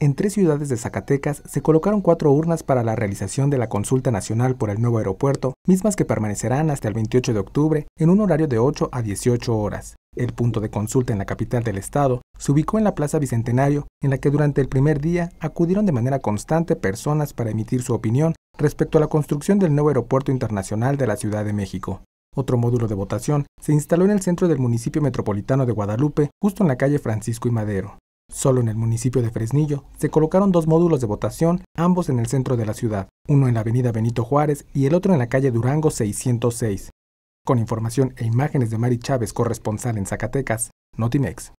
En tres ciudades de Zacatecas se colocaron cuatro urnas para la realización de la consulta nacional por el nuevo aeropuerto, mismas que permanecerán hasta el 28 de octubre en un horario de 8 a 18 horas. El punto de consulta en la capital del estado se ubicó en la Plaza Bicentenario, en la que durante el primer día acudieron de manera constante personas para emitir su opinión respecto a la construcción del nuevo aeropuerto internacional de la Ciudad de México. Otro módulo de votación se instaló en el centro del municipio metropolitano de Guadalupe, justo en la calle Francisco y Madero. Solo en el municipio de Fresnillo se colocaron dos módulos de votación, ambos en el centro de la ciudad, uno en la avenida Benito Juárez y el otro en la calle Durango 606. Con información e imágenes de Mari Chávez, corresponsal en Zacatecas, Notimex.